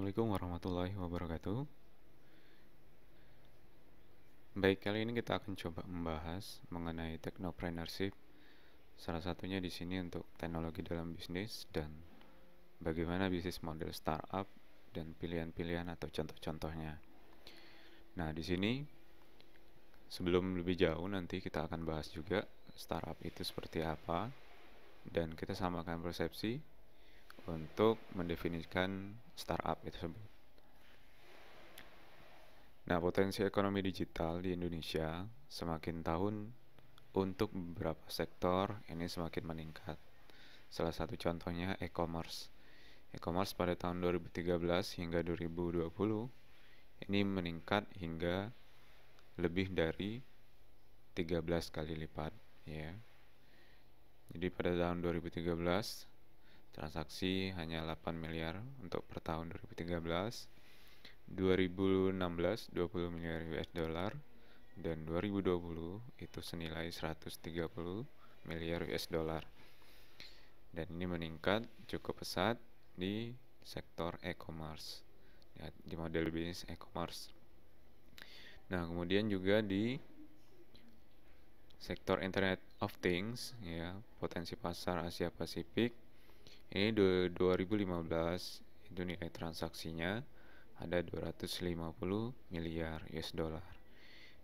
Assalamualaikum warahmatullahi wabarakatuh Baik, kali ini kita akan coba membahas mengenai teknopreneurship, Salah satunya di sini untuk teknologi dalam bisnis dan bagaimana bisnis model startup dan pilihan-pilihan atau contoh-contohnya Nah, di sini sebelum lebih jauh nanti kita akan bahas juga startup itu seperti apa dan kita samakan persepsi untuk mendefinisikan startup itu tersebut. Nah, potensi ekonomi digital di Indonesia semakin tahun untuk beberapa sektor ini semakin meningkat. Salah satu contohnya e-commerce. E-commerce pada tahun 2013 hingga 2020 ini meningkat hingga lebih dari 13 kali lipat ya. Jadi pada tahun 2013 transaksi hanya 8 miliar untuk per tahun 2013 2016 20 miliar US dollar dan 2020 itu senilai 130 miliar US dollar dan ini meningkat cukup pesat di sektor e-commerce ya, di model bisnis e-commerce nah kemudian juga di sektor Internet of Things ya potensi pasar Asia Pasifik ini 2015 itu nilai transaksinya ada 250 miliar US dollar.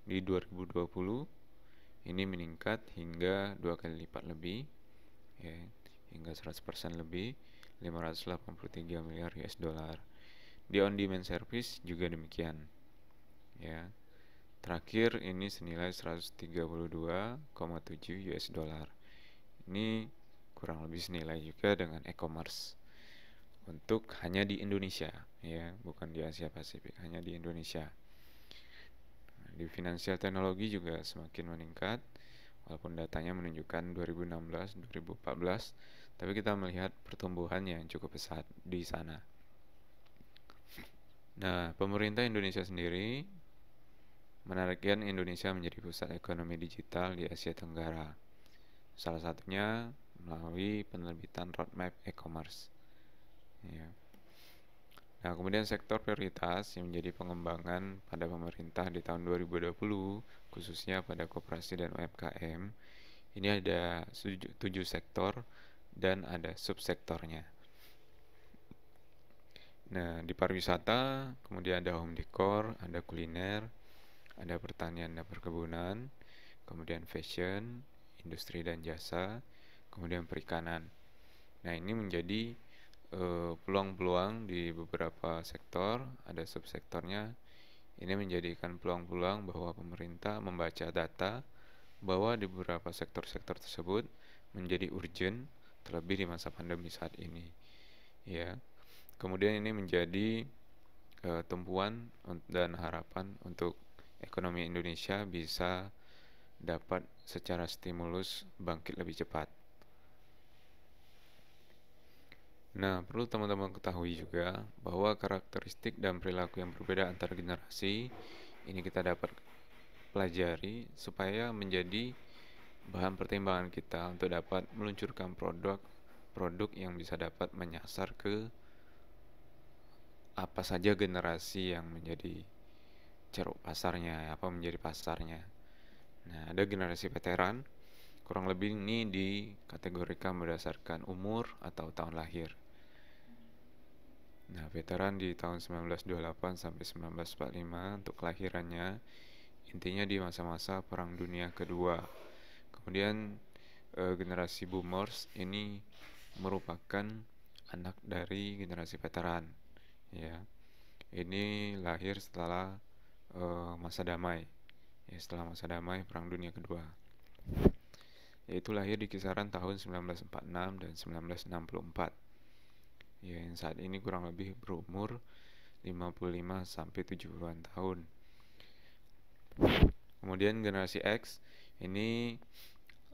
Di 2020 ini meningkat hingga dua kali lipat lebih ya, hingga 100% lebih 583 miliar US dollar. Di on demand service juga demikian. Ya. Terakhir ini senilai 132,7 US dollar. Ini kurang lebih senilai juga dengan e-commerce untuk hanya di Indonesia ya bukan di Asia Pasifik hanya di Indonesia di finansial teknologi juga semakin meningkat walaupun datanya menunjukkan 2016 2014 tapi kita melihat pertumbuhan yang cukup pesat di sana Nah, pemerintah Indonesia sendiri menarikkan Indonesia menjadi pusat ekonomi digital di Asia Tenggara. Salah satunya melalui penerbitan roadmap e-commerce. Ya. Nah, kemudian sektor prioritas yang menjadi pengembangan pada pemerintah di tahun 2020, khususnya pada koperasi dan UMKM, ini ada tujuh sektor dan ada subsektornya. Nah, di pariwisata, kemudian ada home decor, ada kuliner, ada pertanian dan perkebunan, kemudian fashion, industri dan jasa, kemudian perikanan. Nah, ini menjadi eh, peluang-peluang di beberapa sektor, ada subsektornya. Ini menjadikan peluang-peluang bahwa pemerintah membaca data bahwa di beberapa sektor-sektor tersebut menjadi urgent terlebih di masa pandemi saat ini. Ya. Kemudian ini menjadi e, tumpuan dan harapan untuk ekonomi Indonesia bisa dapat secara stimulus bangkit lebih cepat. Nah, perlu teman-teman ketahui juga bahwa karakteristik dan perilaku yang berbeda antar generasi ini kita dapat pelajari supaya menjadi bahan pertimbangan kita untuk dapat meluncurkan produk produk yang bisa dapat menyasar ke apa saja generasi yang menjadi ceruk pasarnya, apa menjadi pasarnya. Nah, ada generasi veteran, kurang lebih ini dikategorikan berdasarkan umur atau tahun lahir. Nah, veteran di tahun 1928 sampai 1945 untuk kelahirannya intinya di masa-masa Perang Dunia Kedua. Kemudian e, generasi boomers ini merupakan anak dari generasi veteran, ya. Ini lahir setelah e, masa damai, ya setelah masa damai Perang Dunia Kedua. Yaitu lahir di kisaran tahun 1946 dan 1964 ya yang saat ini kurang lebih berumur 55 sampai 70-an tahun. Kemudian generasi X ini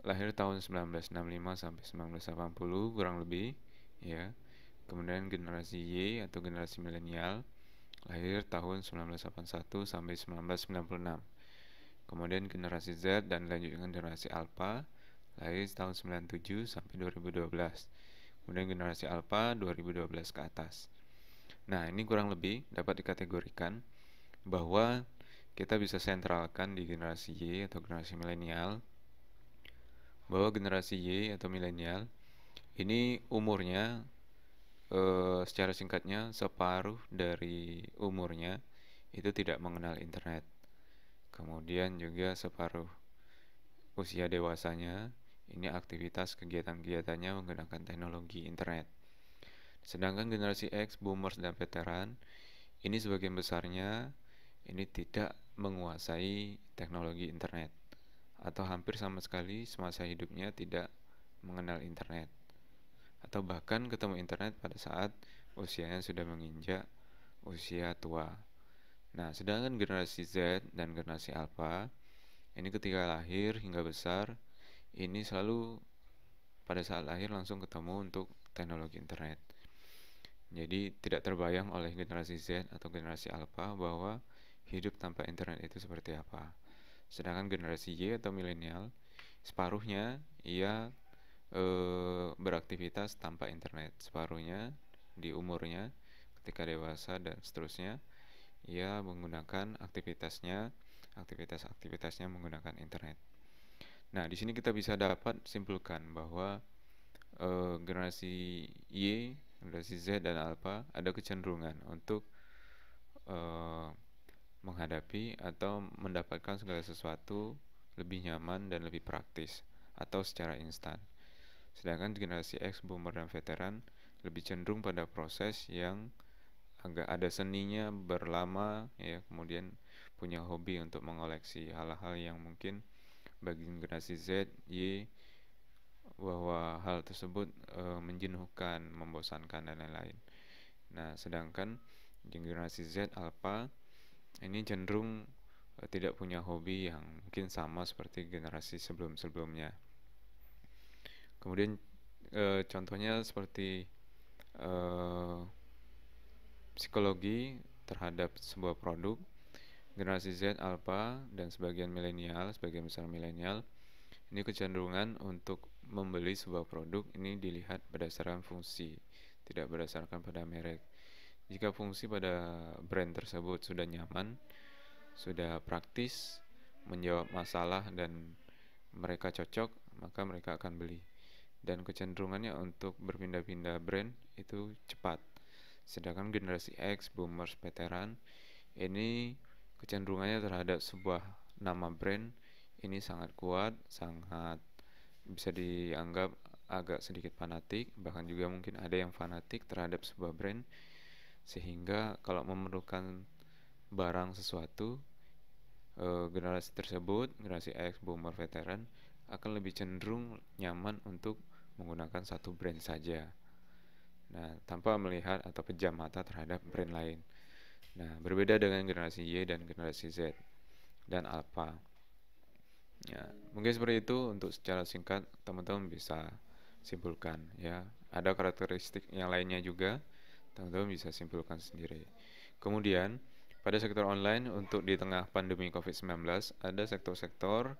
lahir tahun 1965 sampai 1980 kurang lebih ya. Kemudian generasi Y atau generasi milenial lahir tahun 1981 sampai 1996. Kemudian generasi Z dan lanjut dengan generasi Alpha lahir tahun 97 sampai 2012 kemudian generasi alpha 2012 ke atas. Nah, ini kurang lebih dapat dikategorikan bahwa kita bisa sentralkan di generasi Y atau generasi milenial bahwa generasi Y atau milenial ini umurnya e, secara singkatnya separuh dari umurnya itu tidak mengenal internet. Kemudian juga separuh usia dewasanya ini aktivitas kegiatan-kegiatannya menggunakan teknologi internet. Sedangkan generasi X, boomers dan veteran ini sebagian besarnya ini tidak menguasai teknologi internet atau hampir sama sekali semasa hidupnya tidak mengenal internet atau bahkan ketemu internet pada saat usianya sudah menginjak usia tua. Nah, sedangkan generasi Z dan generasi Alpha ini ketika lahir hingga besar ini selalu pada saat lahir langsung ketemu untuk teknologi internet. Jadi tidak terbayang oleh generasi Z atau generasi alpha bahwa hidup tanpa internet itu seperti apa. Sedangkan generasi Y atau milenial separuhnya ia e, beraktivitas tanpa internet, separuhnya di umurnya ketika dewasa dan seterusnya ia menggunakan aktivitasnya aktivitas-aktivitasnya menggunakan internet. Nah, di sini kita bisa dapat simpulkan bahwa e, generasi Y, generasi Z dan Alpha ada kecenderungan untuk e, menghadapi atau mendapatkan segala sesuatu lebih nyaman dan lebih praktis atau secara instan. Sedangkan generasi X, boomer dan veteran lebih cenderung pada proses yang agak ada seninya berlama ya kemudian punya hobi untuk mengoleksi hal-hal yang mungkin bagi generasi Z, Y bahwa hal tersebut e, menjenuhkan, membosankan dan lain-lain. Nah, sedangkan generasi Z alpha ini cenderung e, tidak punya hobi yang mungkin sama seperti generasi sebelum-sebelumnya. Kemudian e, contohnya seperti e, psikologi terhadap sebuah produk generasi Z, Alpha, dan sebagian milenial, sebagian besar milenial, ini kecenderungan untuk membeli sebuah produk ini dilihat berdasarkan fungsi, tidak berdasarkan pada merek. Jika fungsi pada brand tersebut sudah nyaman, sudah praktis, menjawab masalah dan mereka cocok, maka mereka akan beli. Dan kecenderungannya untuk berpindah-pindah brand itu cepat. Sedangkan generasi X, boomers, veteran ini kecenderungannya terhadap sebuah nama brand ini sangat kuat, sangat bisa dianggap agak sedikit fanatik, bahkan juga mungkin ada yang fanatik terhadap sebuah brand sehingga kalau memerlukan barang sesuatu e, generasi tersebut, generasi X bomber veteran akan lebih cenderung nyaman untuk menggunakan satu brand saja. Nah, tanpa melihat atau pejam mata terhadap brand lain. Nah, berbeda dengan generasi Y dan generasi Z dan alpha. Ya, mungkin seperti itu untuk secara singkat teman-teman bisa simpulkan ya. Ada karakteristik yang lainnya juga teman-teman bisa simpulkan sendiri. Kemudian, pada sektor online untuk di tengah pandemi Covid-19 ada sektor-sektor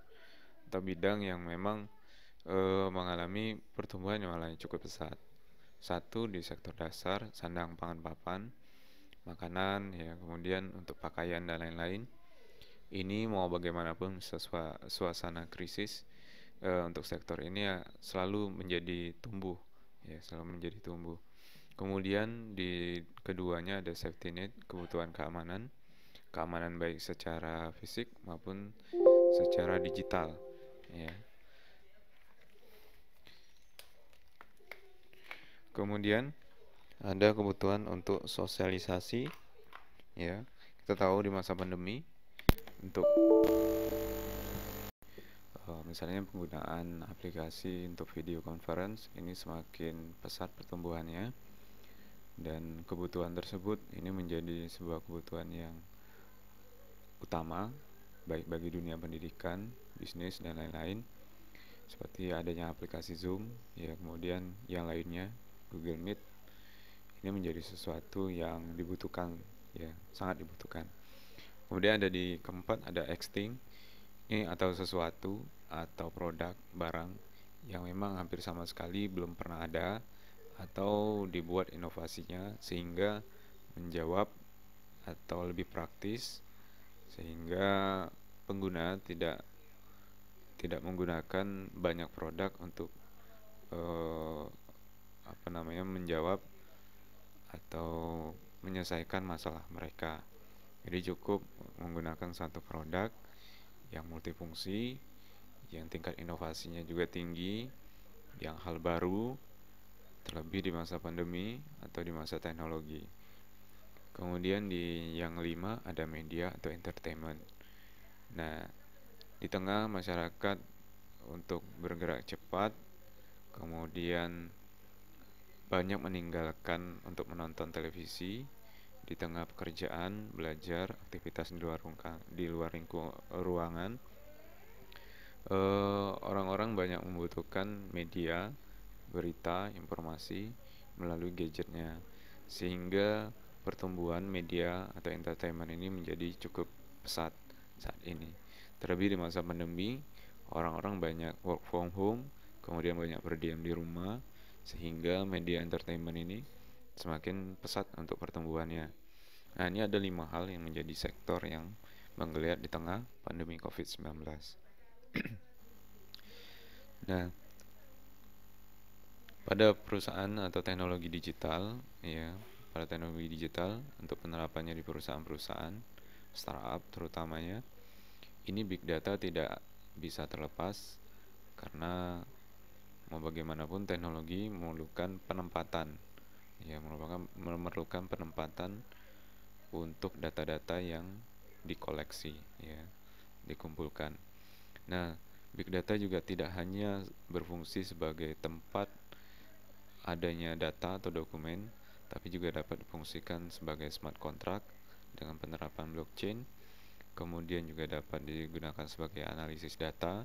atau bidang yang memang e, mengalami pertumbuhan yang cukup pesat. Satu di sektor dasar, sandang pangan papan, makanan ya kemudian untuk pakaian dan lain-lain ini mau bagaimanapun suasana krisis e, untuk sektor ini ya selalu menjadi tumbuh ya selalu menjadi tumbuh kemudian di keduanya ada safety net kebutuhan keamanan keamanan baik secara fisik maupun secara digital ya kemudian ada kebutuhan untuk sosialisasi ya kita tahu di masa pandemi untuk eh, misalnya penggunaan aplikasi untuk video conference ini semakin pesat pertumbuhannya dan kebutuhan tersebut ini menjadi sebuah kebutuhan yang utama baik bagi dunia pendidikan, bisnis dan lain-lain seperti adanya aplikasi Zoom ya kemudian yang lainnya Google Meet ini menjadi sesuatu yang dibutuhkan ya sangat dibutuhkan kemudian ada di keempat ada exting ini atau sesuatu atau produk barang yang memang hampir sama sekali belum pernah ada atau dibuat inovasinya sehingga menjawab atau lebih praktis sehingga pengguna tidak tidak menggunakan banyak produk untuk eh, apa namanya menjawab atau menyelesaikan masalah mereka. Jadi cukup menggunakan satu produk yang multifungsi, yang tingkat inovasinya juga tinggi, yang hal baru, terlebih di masa pandemi atau di masa teknologi. Kemudian di yang lima ada media atau entertainment. Nah, di tengah masyarakat untuk bergerak cepat, kemudian banyak meninggalkan untuk menonton televisi di tengah pekerjaan, belajar, aktivitas di luar di luar ruangan. Eh, orang-orang uh, orang -orang banyak membutuhkan media, berita, informasi melalui gadgetnya, sehingga pertumbuhan media atau entertainment ini menjadi cukup pesat saat ini. Terlebih di masa pandemi, orang-orang banyak work from home, kemudian banyak berdiam di rumah, sehingga media entertainment ini semakin pesat untuk pertumbuhannya. Nah, ini ada lima hal yang menjadi sektor yang menggeliat di tengah pandemi COVID-19. nah, pada perusahaan atau teknologi digital, ya, pada teknologi digital untuk penerapannya di perusahaan-perusahaan startup terutamanya, ini big data tidak bisa terlepas karena mau bagaimanapun teknologi memerlukan penempatan ya merupakan memerlukan penempatan untuk data-data yang dikoleksi ya dikumpulkan nah big data juga tidak hanya berfungsi sebagai tempat adanya data atau dokumen tapi juga dapat difungsikan sebagai smart contract dengan penerapan blockchain kemudian juga dapat digunakan sebagai analisis data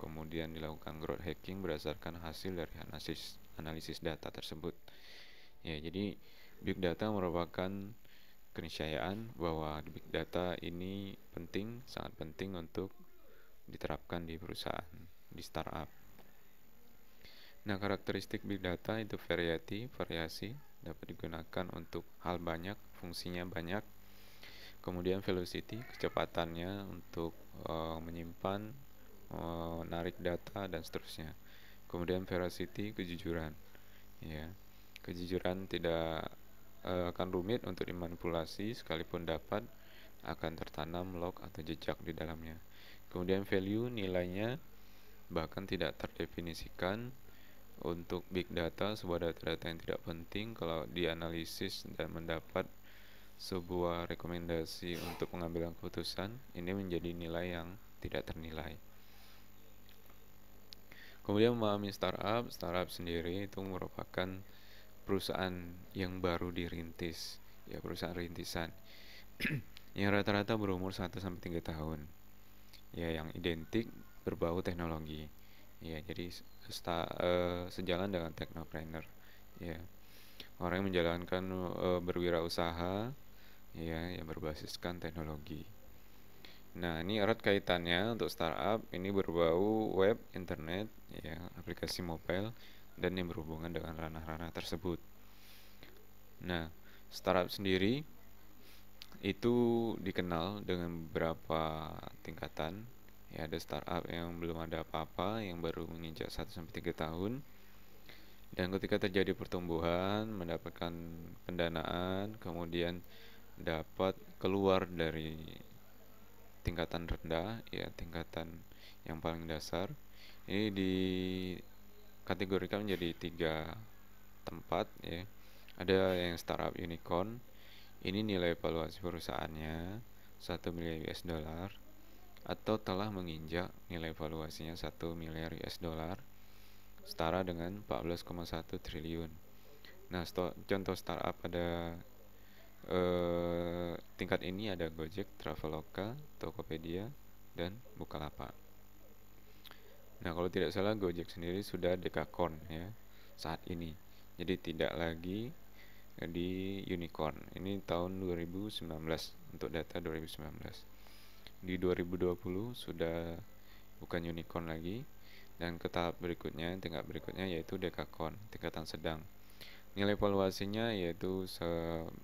kemudian dilakukan growth hacking berdasarkan hasil dari analisis analisis data tersebut. Ya, jadi big data merupakan keniscayaan bahwa big data ini penting, sangat penting untuk diterapkan di perusahaan, di startup. Nah, karakteristik big data itu variety, variasi, dapat digunakan untuk hal banyak, fungsinya banyak. Kemudian velocity, kecepatannya untuk e, menyimpan Eh, narik data dan seterusnya kemudian veracity kejujuran ya kejujuran tidak uh, akan rumit untuk dimanipulasi sekalipun dapat akan tertanam log atau jejak di dalamnya kemudian value nilainya bahkan tidak terdefinisikan untuk big data sebuah data-data yang tidak penting kalau dianalisis dan mendapat sebuah rekomendasi untuk pengambilan keputusan ini menjadi nilai yang tidak ternilai Kemudian memahami startup, startup sendiri itu merupakan perusahaan yang baru dirintis, ya perusahaan rintisan yang rata-rata berumur 1 sampai 3 tahun. Ya, yang identik berbau teknologi. Ya, jadi sta, uh, sejalan dengan teknopreneur. Ya. Orang yang menjalankan uh, berwirausaha ya yang berbasiskan teknologi. Nah, ini erat kaitannya untuk startup ini berbau web, internet, ya, aplikasi mobile dan yang berhubungan dengan ranah-ranah tersebut. Nah, startup sendiri itu dikenal dengan beberapa tingkatan. Ya, ada startup yang belum ada apa-apa, yang baru menginjak 1 sampai 3 tahun. Dan ketika terjadi pertumbuhan, mendapatkan pendanaan, kemudian dapat keluar dari tingkatan rendah ya tingkatan yang paling dasar ini di dikategorikan menjadi tiga tempat ya ada yang startup unicorn ini nilai valuasi perusahaannya 1 miliar US dollar atau telah menginjak nilai valuasinya 1 miliar US dollar setara dengan 14,1 triliun. Nah, contoh startup ada Eh, tingkat ini ada Gojek, Traveloka, Tokopedia, dan Bukalapak. Nah, kalau tidak salah Gojek sendiri sudah Dekakorn ya saat ini. Jadi tidak lagi di unicorn. Ini tahun 2019 untuk data 2019. Di 2020 sudah bukan unicorn lagi dan ke tahap berikutnya, tingkat berikutnya yaitu dekakon, tingkatan sedang. Nilai valuasinya yaitu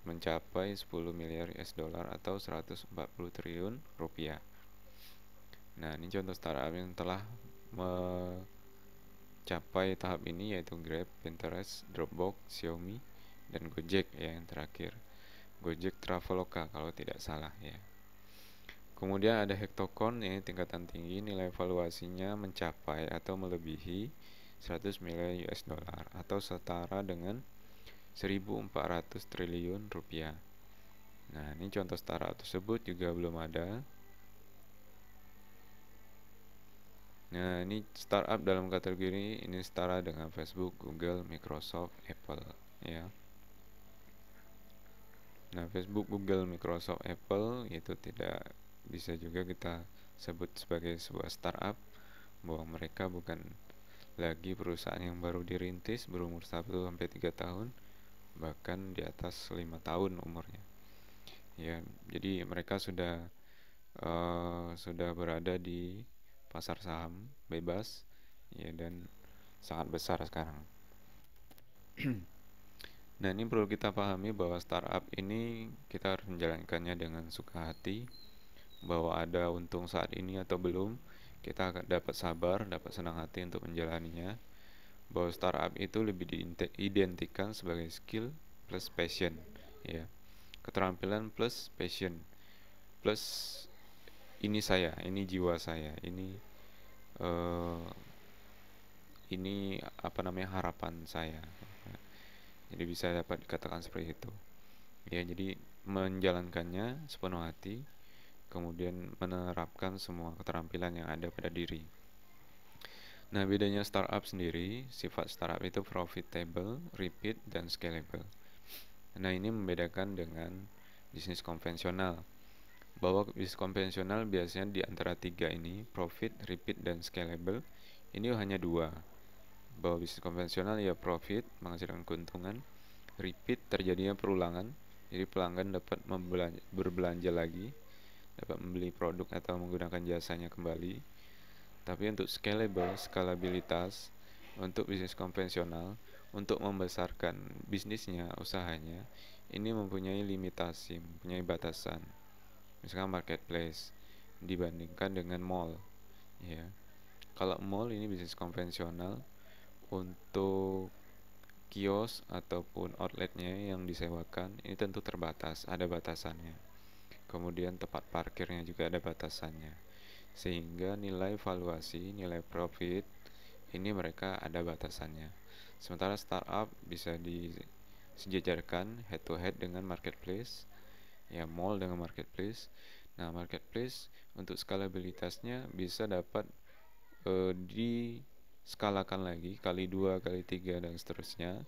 mencapai 10 miliar US dollar atau 140 triliun rupiah. Nah, ini contoh startup yang telah mencapai tahap ini yaitu Grab, Pinterest, Dropbox, Xiaomi, dan Gojek ya yang terakhir. Gojek Traveloka kalau tidak salah ya. Kemudian ada Hektokon ini tingkatan tinggi nilai valuasinya mencapai atau melebihi 100 miliar US dollar atau setara dengan 1.400 triliun rupiah. Nah, ini contoh startup tersebut juga belum ada. Nah, ini startup dalam kategori ini setara dengan Facebook, Google, Microsoft, Apple, ya. Nah, Facebook, Google, Microsoft, Apple itu tidak bisa juga kita sebut sebagai sebuah startup bahwa mereka bukan lagi perusahaan yang baru dirintis berumur 1 sampai 3 tahun, bahkan di atas lima tahun umurnya ya jadi mereka sudah uh, sudah berada di pasar saham bebas ya dan sangat besar sekarang nah ini perlu kita pahami bahwa startup ini kita harus menjalankannya dengan suka hati bahwa ada untung saat ini atau belum kita dapat sabar dapat senang hati untuk menjalaninya bahwa startup itu lebih diidentikan sebagai skill plus passion ya keterampilan plus passion plus ini saya ini jiwa saya ini uh, ini apa namanya harapan saya jadi bisa dapat dikatakan seperti itu ya jadi menjalankannya sepenuh hati kemudian menerapkan semua keterampilan yang ada pada diri Nah, bedanya startup sendiri, sifat startup itu profitable, repeat, dan scalable. Nah, ini membedakan dengan bisnis konvensional. Bahwa bisnis konvensional biasanya di antara tiga ini, profit, repeat, dan scalable, ini hanya dua. Bahwa bisnis konvensional ya profit, menghasilkan keuntungan, repeat, terjadinya perulangan, jadi pelanggan dapat berbelanja lagi, dapat membeli produk atau menggunakan jasanya kembali, tapi untuk scalable, skalabilitas untuk bisnis konvensional, untuk membesarkan bisnisnya, usahanya, ini mempunyai limitasi, mempunyai batasan. Misalkan marketplace dibandingkan dengan mall, ya. Kalau mall ini bisnis konvensional untuk kios ataupun outletnya yang disewakan ini tentu terbatas, ada batasannya. Kemudian tempat parkirnya juga ada batasannya sehingga nilai valuasi, nilai profit ini mereka ada batasannya. Sementara startup bisa disejajarkan head to head dengan marketplace, ya mall dengan marketplace. Nah, marketplace untuk skalabilitasnya bisa dapat e, diskalakan lagi kali dua, kali tiga dan seterusnya.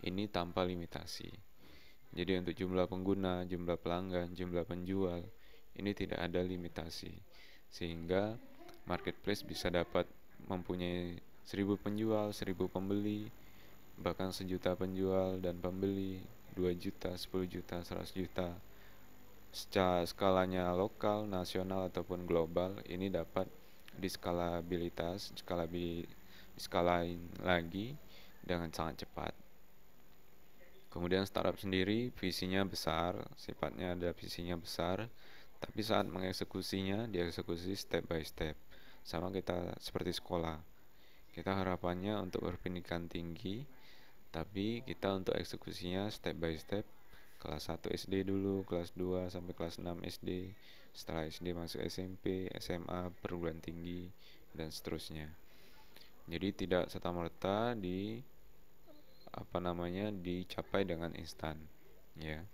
Ini tanpa limitasi. Jadi untuk jumlah pengguna, jumlah pelanggan, jumlah penjual ini tidak ada limitasi sehingga marketplace bisa dapat mempunyai seribu penjual, seribu pembeli, bahkan sejuta penjual dan pembeli, dua juta, sepuluh juta, seratus juta. Secara skalanya lokal, nasional ataupun global ini dapat diskalabilitas, skalabil skalain lagi dengan sangat cepat. Kemudian startup sendiri visinya besar, sifatnya ada visinya besar tapi saat mengeksekusinya, dieksekusi step by step. Sama kita seperti sekolah. Kita harapannya untuk berpendidikan tinggi, tapi kita untuk eksekusinya step by step kelas 1 SD dulu, kelas 2 sampai kelas 6 SD, setelah SD masuk SMP, SMA, perguruan tinggi dan seterusnya. Jadi tidak serta merta di apa namanya dicapai dengan instan, ya. Yeah.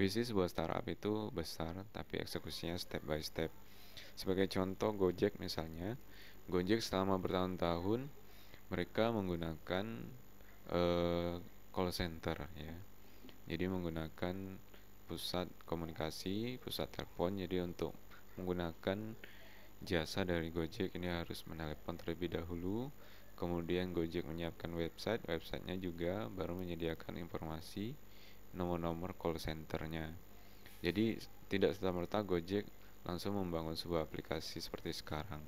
Visi sebuah startup itu besar, tapi eksekusinya step by step. Sebagai contoh Gojek misalnya, Gojek selama bertahun-tahun mereka menggunakan uh, call center ya. Jadi menggunakan pusat komunikasi, pusat telepon. Jadi untuk menggunakan jasa dari Gojek ini harus menelepon terlebih dahulu. Kemudian Gojek menyiapkan website, websitenya juga baru menyediakan informasi nomor-nomor call centernya. Jadi tidak serta-merta Gojek langsung membangun sebuah aplikasi seperti sekarang.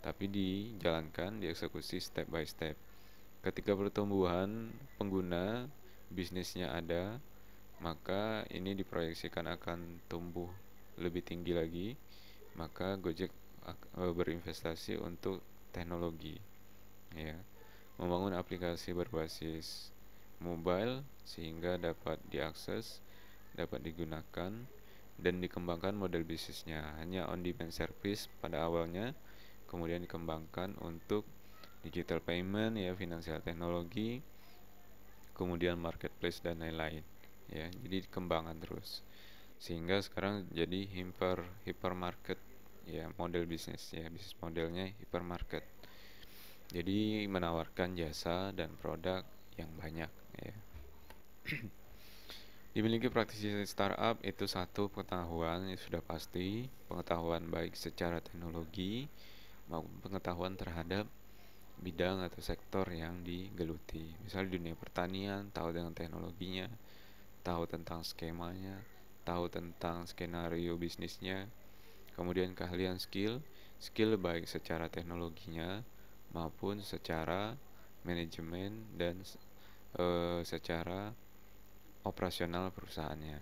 Tapi dijalankan, dieksekusi step by step. Ketika pertumbuhan pengguna bisnisnya ada, maka ini diproyeksikan akan tumbuh lebih tinggi lagi, maka Gojek e, berinvestasi untuk teknologi ya membangun aplikasi berbasis mobile sehingga dapat diakses, dapat digunakan, dan dikembangkan model bisnisnya. Hanya on-demand service pada awalnya, kemudian dikembangkan untuk digital payment, ya finansial teknologi, kemudian marketplace dan lain-lain. Ya, jadi dikembangkan terus sehingga sekarang jadi hyper hypermarket ya model bisnis ya bisnis modelnya hypermarket jadi menawarkan jasa dan produk yang banyak ya dimiliki praktisi startup itu satu pengetahuan yang sudah pasti pengetahuan baik secara teknologi maupun pengetahuan terhadap bidang atau sektor yang digeluti misalnya dunia pertanian tahu dengan teknologinya tahu tentang skemanya tahu tentang skenario bisnisnya kemudian keahlian skill skill baik secara teknologinya maupun secara manajemen dan e, secara operasional perusahaannya.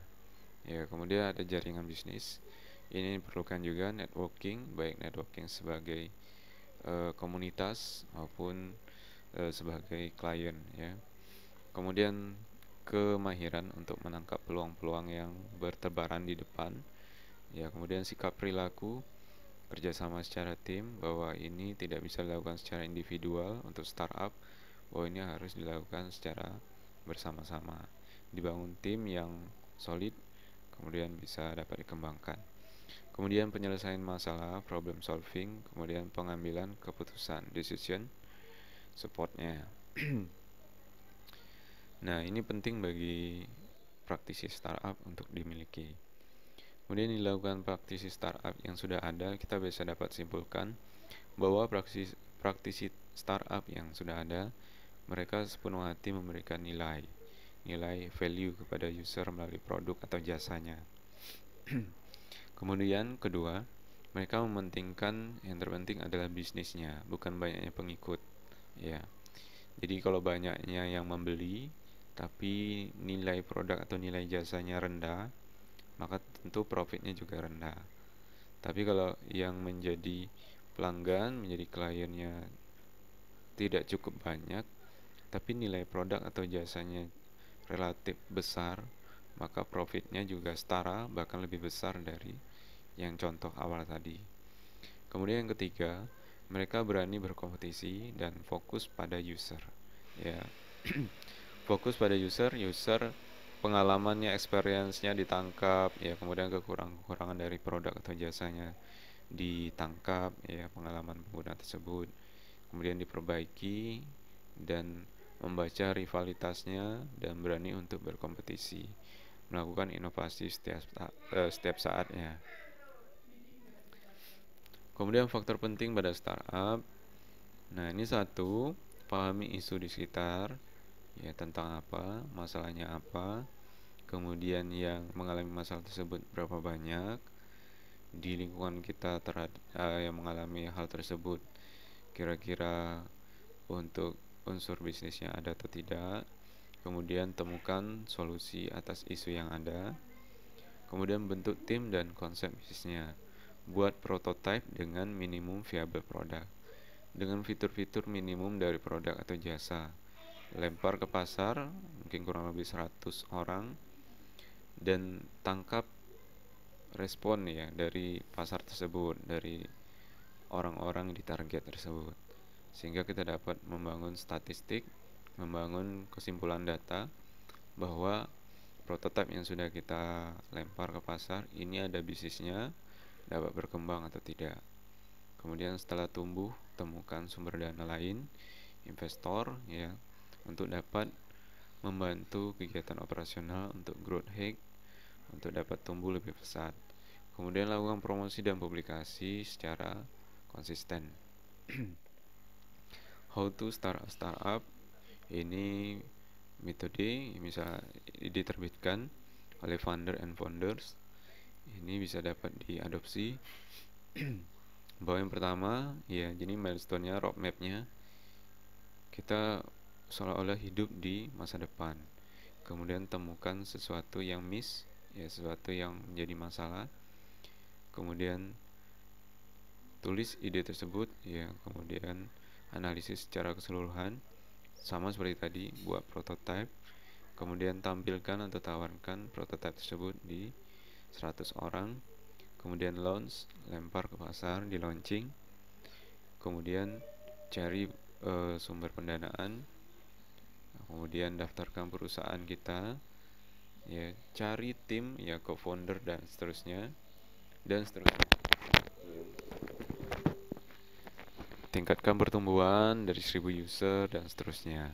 Ya, kemudian ada jaringan bisnis. Ini diperlukan juga networking, baik networking sebagai e, komunitas maupun e, sebagai klien ya. Kemudian kemahiran untuk menangkap peluang-peluang yang bertebaran di depan. Ya, kemudian sikap perilaku kerjasama secara tim bahwa ini tidak bisa dilakukan secara individual untuk startup bahwa oh, ini harus dilakukan secara bersama-sama. Dibangun tim yang solid, kemudian bisa dapat dikembangkan. Kemudian penyelesaian masalah, problem solving, kemudian pengambilan keputusan, decision, supportnya. nah, ini penting bagi praktisi startup untuk dimiliki. Kemudian dilakukan praktisi startup yang sudah ada, kita bisa dapat simpulkan bahwa praktisi, praktisi startup yang sudah ada mereka sepenuh hati memberikan nilai, nilai value kepada user melalui produk atau jasanya. Kemudian kedua, mereka mementingkan yang terpenting adalah bisnisnya, bukan banyaknya pengikut. Ya. Jadi kalau banyaknya yang membeli tapi nilai produk atau nilai jasanya rendah, maka tentu profitnya juga rendah. Tapi kalau yang menjadi pelanggan, menjadi kliennya tidak cukup banyak, tapi nilai produk atau jasanya relatif besar, maka profitnya juga setara bahkan lebih besar dari yang contoh awal tadi. Kemudian yang ketiga, mereka berani berkompetisi dan fokus pada user. Ya. fokus pada user, user pengalamannya, experience-nya ditangkap, ya kemudian kekurangan-kekurangan dari produk atau jasanya ditangkap, ya pengalaman pengguna tersebut kemudian diperbaiki dan membaca rivalitasnya dan berani untuk berkompetisi, melakukan inovasi setiap eh, setiap saatnya. Kemudian faktor penting pada startup, nah ini satu, pahami isu di sekitar, ya tentang apa, masalahnya apa, kemudian yang mengalami masalah tersebut berapa banyak di lingkungan kita terhad, uh, yang mengalami hal tersebut kira-kira untuk unsur bisnisnya ada atau tidak, kemudian temukan solusi atas isu yang ada, kemudian bentuk tim dan konsep bisnisnya, buat prototipe dengan minimum viable produk, dengan fitur-fitur minimum dari produk atau jasa, lempar ke pasar, mungkin kurang lebih 100 orang, dan tangkap respon ya dari pasar tersebut, dari orang-orang di target tersebut sehingga kita dapat membangun statistik, membangun kesimpulan data bahwa prototipe yang sudah kita lempar ke pasar ini ada bisnisnya, dapat berkembang atau tidak. Kemudian setelah tumbuh, temukan sumber dana lain, investor ya, untuk dapat membantu kegiatan operasional untuk growth hack untuk dapat tumbuh lebih pesat. Kemudian lakukan promosi dan publikasi secara konsisten. how to start startup ini metode bisa diterbitkan oleh founder and founders ini bisa dapat diadopsi bahwa yang pertama ya jadi milestone-nya roadmap-nya kita seolah-olah hidup di masa depan kemudian temukan sesuatu yang miss ya sesuatu yang menjadi masalah kemudian tulis ide tersebut ya kemudian analisis secara keseluruhan sama seperti tadi buat prototipe kemudian tampilkan atau tawarkan prototipe tersebut di 100 orang kemudian launch lempar ke pasar di launching kemudian cari e, sumber pendanaan kemudian daftarkan perusahaan kita ya cari tim ya co-founder dan seterusnya dan seterusnya tingkatkan pertumbuhan dari 1000 user dan seterusnya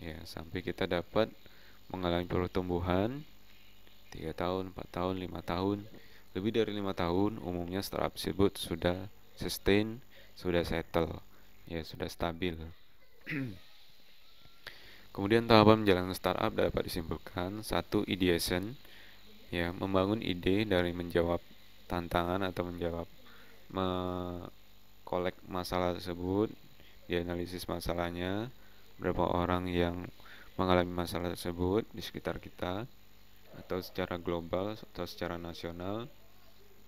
ya sampai kita dapat mengalami pertumbuhan 3 tahun, 4 tahun, 5 tahun lebih dari lima tahun umumnya startup tersebut sudah sustain sudah settle ya sudah stabil kemudian tahapan menjalankan startup dapat disimpulkan satu ideation ya membangun ide dari menjawab tantangan atau menjawab me kolek masalah tersebut, dianalisis masalahnya, berapa orang yang mengalami masalah tersebut di sekitar kita atau secara global atau secara nasional.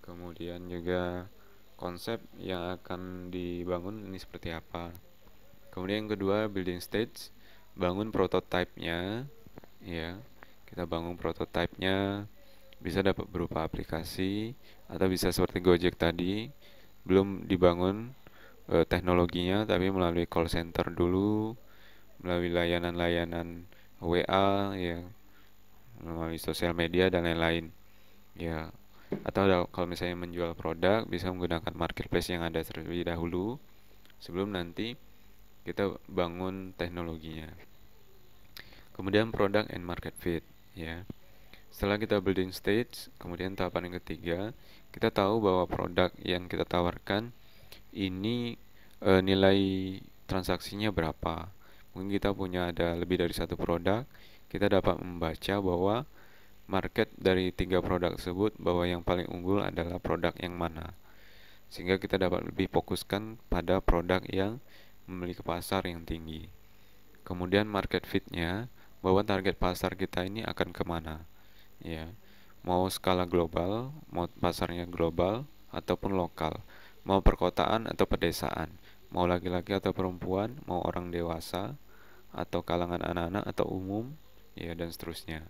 Kemudian juga konsep yang akan dibangun ini seperti apa. Kemudian yang kedua building stage, bangun prototipenya ya. Kita bangun prototipenya bisa dapat berupa aplikasi atau bisa seperti Gojek tadi belum dibangun e, teknologinya tapi melalui call center dulu melalui layanan-layanan WA ya melalui sosial media dan lain-lain ya atau kalau misalnya menjual produk bisa menggunakan marketplace yang ada terlebih dahulu sebelum nanti kita bangun teknologinya kemudian produk and market fit ya setelah kita building stage, kemudian tahapan yang ketiga, kita tahu bahwa produk yang kita tawarkan ini e, nilai transaksinya berapa. Mungkin kita punya ada lebih dari satu produk, kita dapat membaca bahwa market dari tiga produk tersebut bahwa yang paling unggul adalah produk yang mana. Sehingga kita dapat lebih fokuskan pada produk yang memiliki pasar yang tinggi. Kemudian market fitnya, bahwa target pasar kita ini akan kemana ya mau skala global mau pasarnya global ataupun lokal mau perkotaan atau pedesaan mau laki-laki atau perempuan mau orang dewasa atau kalangan anak-anak atau umum ya dan seterusnya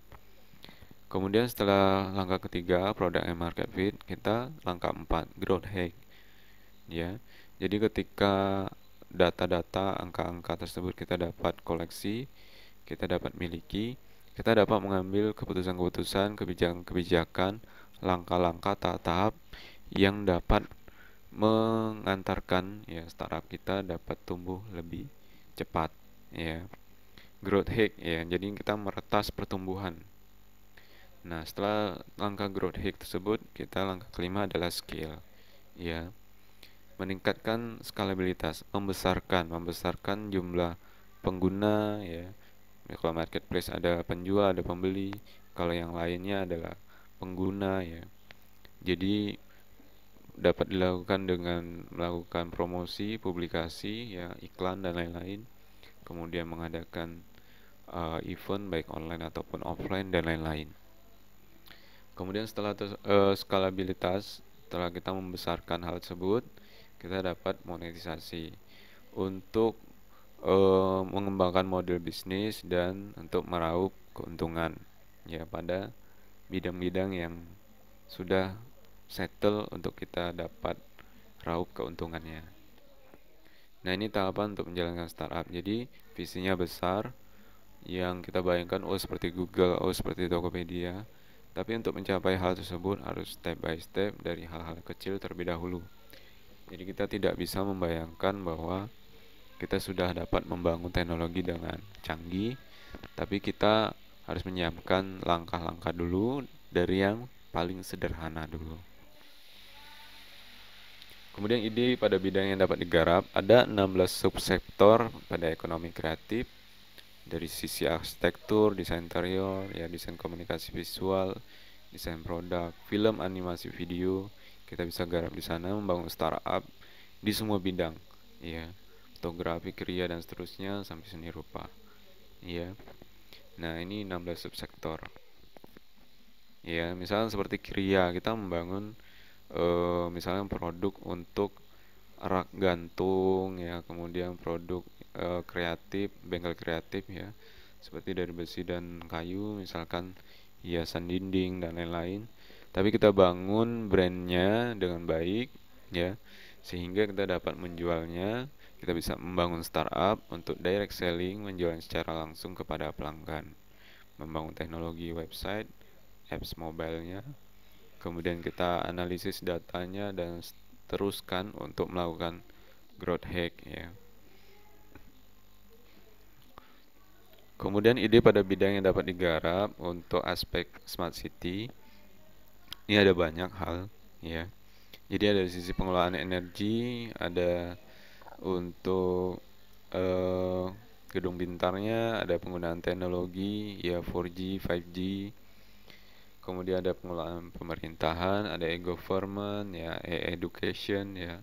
kemudian setelah langkah ketiga produk and market fit kita langkah empat growth hack ya jadi ketika data-data angka-angka tersebut kita dapat koleksi kita dapat miliki kita dapat mengambil keputusan-keputusan, kebijakan-kebijakan, langkah-langkah, tahap-tahap yang dapat mengantarkan ya startup kita dapat tumbuh lebih cepat ya. Growth hack ya. Jadi kita meretas pertumbuhan. Nah, setelah langkah growth hack tersebut, kita langkah kelima adalah scale ya. Meningkatkan skalabilitas, membesarkan, membesarkan jumlah pengguna ya ya, kalau marketplace ada penjual ada pembeli kalau yang lainnya adalah pengguna ya jadi dapat dilakukan dengan melakukan promosi publikasi ya iklan dan lain-lain kemudian mengadakan uh, event baik online ataupun offline dan lain-lain kemudian setelah uh, skalabilitas setelah kita membesarkan hal tersebut kita dapat monetisasi untuk uh, mengembangkan model bisnis dan untuk meraup keuntungan ya pada bidang-bidang yang sudah settle untuk kita dapat raup keuntungannya. Nah, ini tahapan untuk menjalankan startup. Jadi, visinya besar yang kita bayangkan oh seperti Google, oh seperti Tokopedia. Tapi untuk mencapai hal tersebut harus step by step dari hal-hal kecil terlebih dahulu. Jadi kita tidak bisa membayangkan bahwa kita sudah dapat membangun teknologi dengan canggih, tapi kita harus menyiapkan langkah-langkah dulu dari yang paling sederhana dulu. Kemudian ide pada bidang yang dapat digarap ada 16 subsektor pada ekonomi kreatif dari sisi arsitektur, desain interior, ya desain komunikasi visual, desain produk, film, animasi video, kita bisa garap di sana membangun startup di semua bidang, ya fotografi kriya dan seterusnya sampai seni rupa. Ya. Nah, ini 16 subsektor. Ya, misalnya seperti kriya, kita membangun e, misalnya produk untuk rak gantung ya, kemudian produk e, kreatif, bengkel kreatif ya. Seperti dari besi dan kayu misalkan hiasan dinding dan lain-lain. Tapi kita bangun brandnya dengan baik ya, sehingga kita dapat menjualnya kita bisa membangun startup untuk direct selling, menjual secara langsung kepada pelanggan, membangun teknologi website, apps mobilenya kemudian kita analisis datanya dan teruskan untuk melakukan growth hack ya. Kemudian ide pada bidang yang dapat digarap untuk aspek smart city ini ada banyak hal ya. Jadi ada dari sisi pengelolaan energi, ada untuk uh, gedung pintarnya ada penggunaan teknologi ya 4G, 5G. Kemudian ada pengelolaan pemerintahan, ada e-government, ya e-education, ya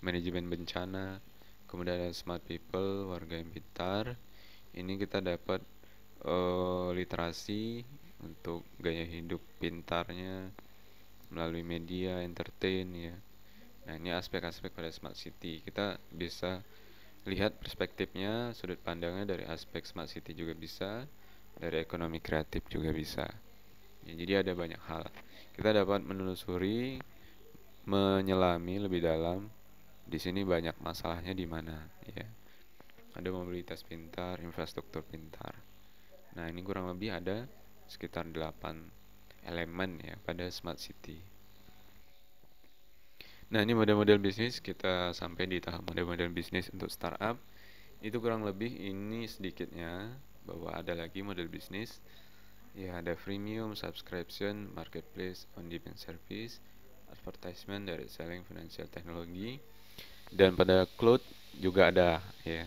manajemen bencana. Kemudian ada smart people, warga yang pintar. Ini kita dapat uh, literasi untuk gaya hidup pintarnya melalui media entertain ya Nah, ini aspek-aspek pada smart city. Kita bisa lihat perspektifnya, sudut pandangnya dari aspek smart city juga bisa, dari ekonomi kreatif juga bisa. Ya, jadi ada banyak hal. Kita dapat menelusuri, menyelami lebih dalam. Di sini banyak masalahnya di mana, ya. Ada mobilitas pintar, infrastruktur pintar. Nah, ini kurang lebih ada sekitar 8 elemen ya pada smart city. Nah, ini model-model bisnis kita sampai di tahap model-model bisnis untuk startup. Itu kurang lebih ini sedikitnya bahwa ada lagi model bisnis. Ya, ada freemium, subscription, marketplace, on-demand service, advertisement, dari selling, financial technology. Dan pada cloud juga ada ya.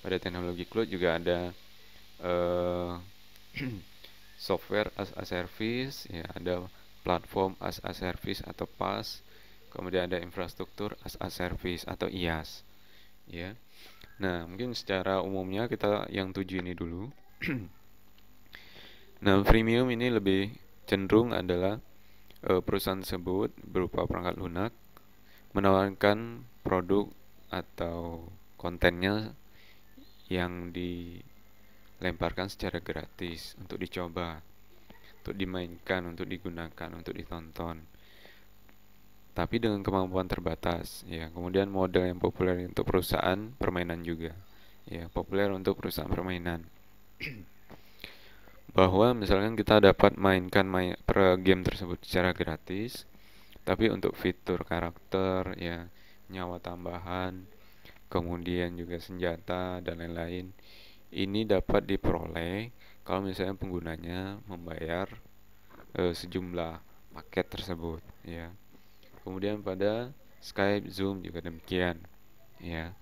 Pada teknologi cloud juga ada uh, software as a service, ya ada platform as a service atau PaaS kemudian ada infrastruktur as a service atau IaaS ya nah mungkin secara umumnya kita yang tujuh ini dulu nah freemium ini lebih cenderung adalah e, perusahaan tersebut berupa perangkat lunak menawarkan produk atau kontennya yang dilemparkan secara gratis untuk dicoba untuk dimainkan untuk digunakan untuk ditonton tapi dengan kemampuan terbatas ya kemudian model yang populer untuk perusahaan permainan juga ya populer untuk perusahaan permainan bahwa misalkan kita dapat mainkan main, per game tersebut secara gratis tapi untuk fitur karakter ya nyawa tambahan kemudian juga senjata dan lain-lain ini dapat diperoleh kalau misalnya penggunanya membayar e, sejumlah paket tersebut ya Kemudian pada Skype, Zoom juga demikian. Ya.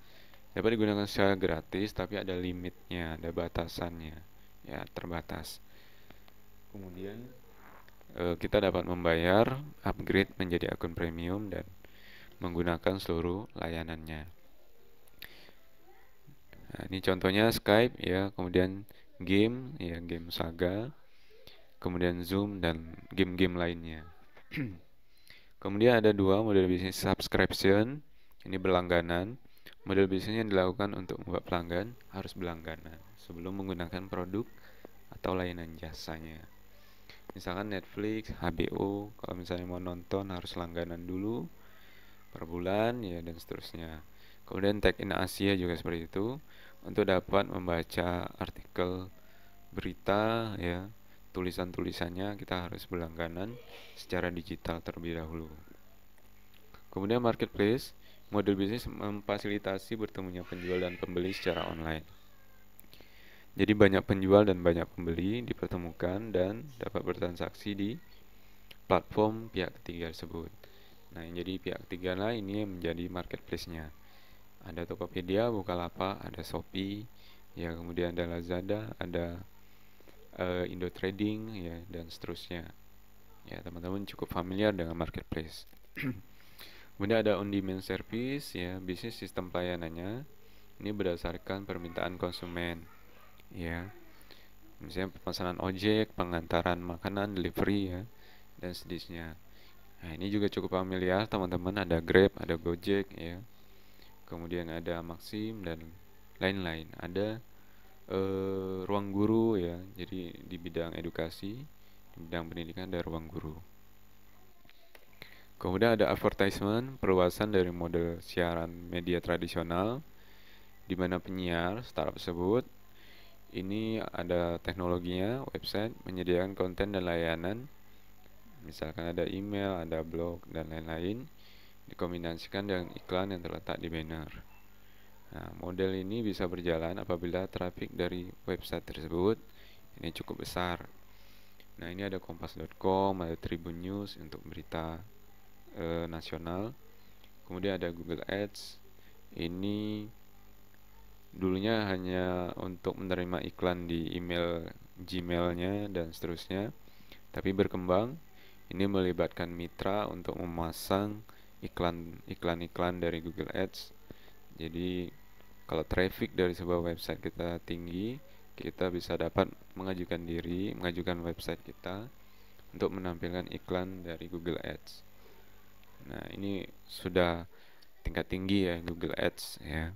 Dapat digunakan secara gratis tapi ada limitnya, ada batasannya. Ya, terbatas. Kemudian e, kita dapat membayar upgrade menjadi akun premium dan menggunakan seluruh layanannya. Nah, ini contohnya Skype ya, kemudian game ya game Saga, kemudian Zoom dan game-game lainnya. Kemudian ada dua model bisnis subscription, ini berlangganan. Model bisnis yang dilakukan untuk membuat pelanggan harus berlangganan sebelum menggunakan produk atau layanan jasanya. Misalkan Netflix, HBO, kalau misalnya mau nonton harus langganan dulu per bulan ya dan seterusnya. Kemudian Tech in Asia juga seperti itu untuk dapat membaca artikel berita ya tulisan-tulisannya kita harus berlangganan secara digital terlebih dahulu. Kemudian marketplace, model bisnis memfasilitasi bertemunya penjual dan pembeli secara online. Jadi banyak penjual dan banyak pembeli dipertemukan dan dapat bertransaksi di platform pihak ketiga tersebut. Nah, yang jadi pihak ketiga lah ini menjadi marketplace-nya. Ada Tokopedia, Bukalapak, ada Shopee, ya kemudian ada Lazada, ada uh, Indo Trading ya dan seterusnya. Ya, teman-teman cukup familiar dengan marketplace. Kemudian ada on-demand service ya, bisnis sistem pelayanannya ini berdasarkan permintaan konsumen ya. Misalnya pemesanan ojek, pengantaran makanan, delivery ya dan seterusnya. Nah, ini juga cukup familiar teman-teman, ada Grab, ada Gojek ya. Kemudian ada Maxim dan lain-lain. Ada Eh, ruang guru ya jadi di bidang edukasi di bidang pendidikan ada ruang guru kemudian ada advertisement perluasan dari model siaran media tradisional di mana penyiar startup tersebut ini ada teknologinya website menyediakan konten dan layanan misalkan ada email, ada blog dan lain-lain dikombinasikan dengan iklan yang terletak di banner. Nah, model ini bisa berjalan apabila traffic dari website tersebut ini cukup besar. Nah, ini ada kompas.com, ada Tribun News untuk berita e, nasional. Kemudian ada Google Ads. Ini dulunya hanya untuk menerima iklan di email Gmailnya dan seterusnya. Tapi berkembang, ini melibatkan mitra untuk memasang iklan-iklan dari Google Ads jadi kalau traffic dari sebuah website kita tinggi kita bisa dapat mengajukan diri mengajukan website kita untuk menampilkan iklan dari Google Ads nah ini sudah tingkat tinggi ya Google Ads ya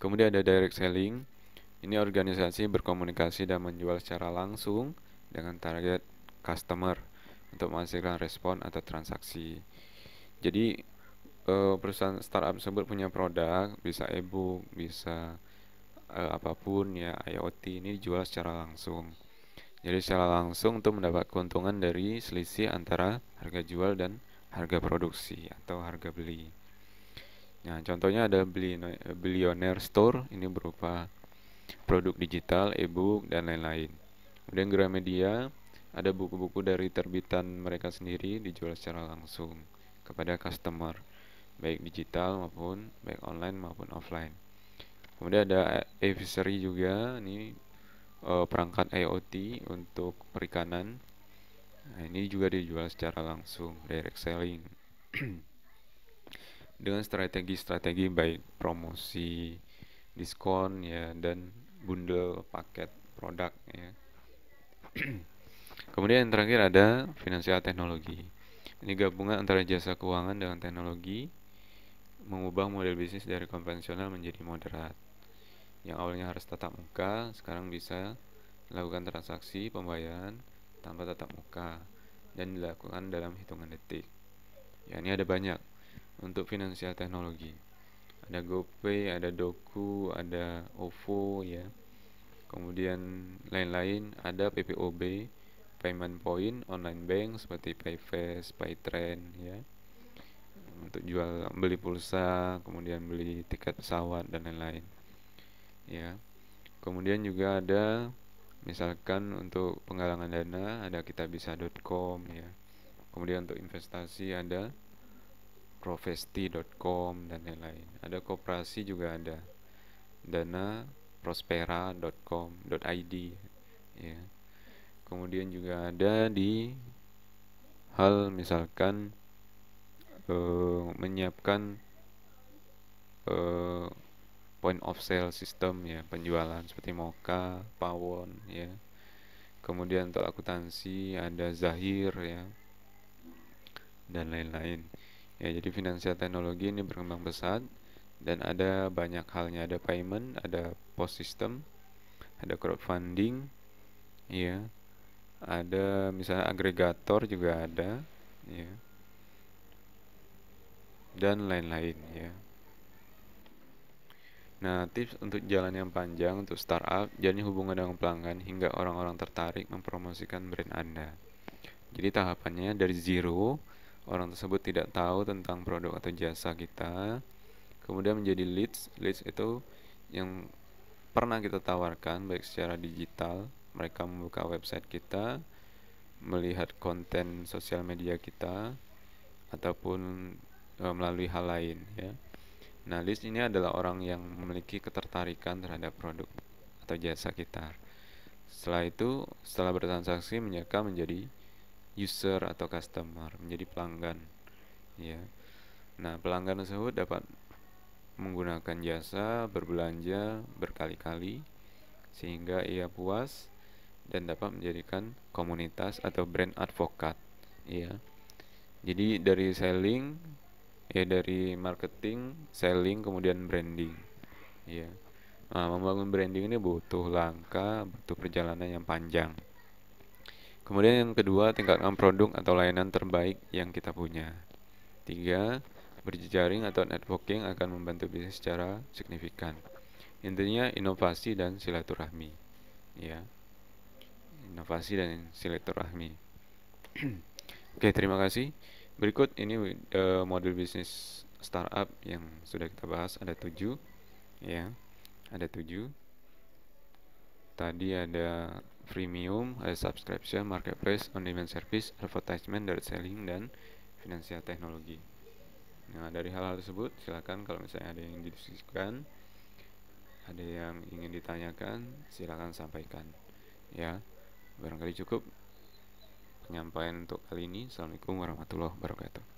kemudian ada direct selling ini organisasi berkomunikasi dan menjual secara langsung dengan target customer untuk menghasilkan respon atau transaksi jadi uh, perusahaan startup tersebut punya produk bisa e-book, bisa uh, apapun ya IoT ini dijual secara langsung jadi secara langsung untuk mendapat keuntungan dari selisih antara harga jual dan harga produksi atau harga beli nah contohnya ada Beli billionaire store ini berupa produk digital e-book dan lain-lain kemudian Gramedia ada buku-buku dari terbitan mereka sendiri dijual secara langsung kepada customer baik digital maupun baik online maupun offline. Kemudian ada advisory juga, ini e, perangkat IoT untuk perikanan. Nah, ini juga dijual secara langsung direct selling. Dengan strategi-strategi baik promosi, diskon ya dan bundle paket produk ya. Kemudian yang terakhir ada finansial teknologi. Ini gabungan antara jasa keuangan dengan teknologi mengubah model bisnis dari konvensional menjadi moderat. Yang awalnya harus tatap muka, sekarang bisa melakukan transaksi pembayaran tanpa tatap muka dan dilakukan dalam hitungan detik. Ya, ini ada banyak untuk finansial teknologi. Ada GoPay, ada Doku, ada OVO ya. Kemudian lain-lain ada PPOB, payment point, online bank seperti PayFast, PayTrend ya untuk jual beli pulsa kemudian beli tiket pesawat dan lain-lain ya kemudian juga ada misalkan untuk penggalangan dana ada kitabisa.com ya kemudian untuk investasi ada provesti.com dan lain-lain ada koperasi juga ada dana prospera.com.id ya kemudian juga ada di hal misalkan uh, menyiapkan uh, point of sale system ya penjualan seperti Moka, Pawon ya. Kemudian untuk akuntansi ada Zahir ya dan lain-lain. Ya, jadi finansial teknologi ini berkembang pesat dan ada banyak halnya ada payment, ada post system, ada crowdfunding ya. Ada misalnya agregator juga ada ya dan lain-lain ya. Nah, tips untuk jalan yang panjang untuk startup, jalannya hubungan dengan pelanggan hingga orang-orang tertarik mempromosikan brand Anda. Jadi tahapannya dari zero, orang tersebut tidak tahu tentang produk atau jasa kita, kemudian menjadi leads. Leads itu yang pernah kita tawarkan baik secara digital, mereka membuka website kita, melihat konten sosial media kita, ataupun Eh, melalui hal lain ya. Nah, list ini adalah orang yang memiliki ketertarikan terhadap produk atau jasa kita. Setelah itu, setelah bertransaksi mereka menjadi user atau customer, menjadi pelanggan ya. Nah, pelanggan tersebut dapat menggunakan jasa, berbelanja berkali-kali sehingga ia puas dan dapat menjadikan komunitas atau brand advokat ya. Jadi dari selling ya dari marketing, selling, kemudian branding. Ya. Nah, membangun branding ini butuh langkah, butuh perjalanan yang panjang. Kemudian yang kedua, tingkatkan produk atau layanan terbaik yang kita punya. Tiga, berjejaring atau networking akan membantu bisnis secara signifikan. Intinya inovasi dan silaturahmi. Ya. Inovasi dan silaturahmi. Oke, terima kasih. Berikut ini uh, eh, model bisnis startup yang sudah kita bahas ada tujuh, ya, ada tujuh. Tadi ada freemium, ada subscription, marketplace, on-demand service, advertisement, direct selling, dan finansial teknologi. Nah dari hal-hal tersebut silakan kalau misalnya ada yang didiskusikan, ada yang ingin ditanyakan silakan sampaikan, ya. Barangkali cukup penyampaian untuk kali ini. Assalamualaikum warahmatullahi wabarakatuh.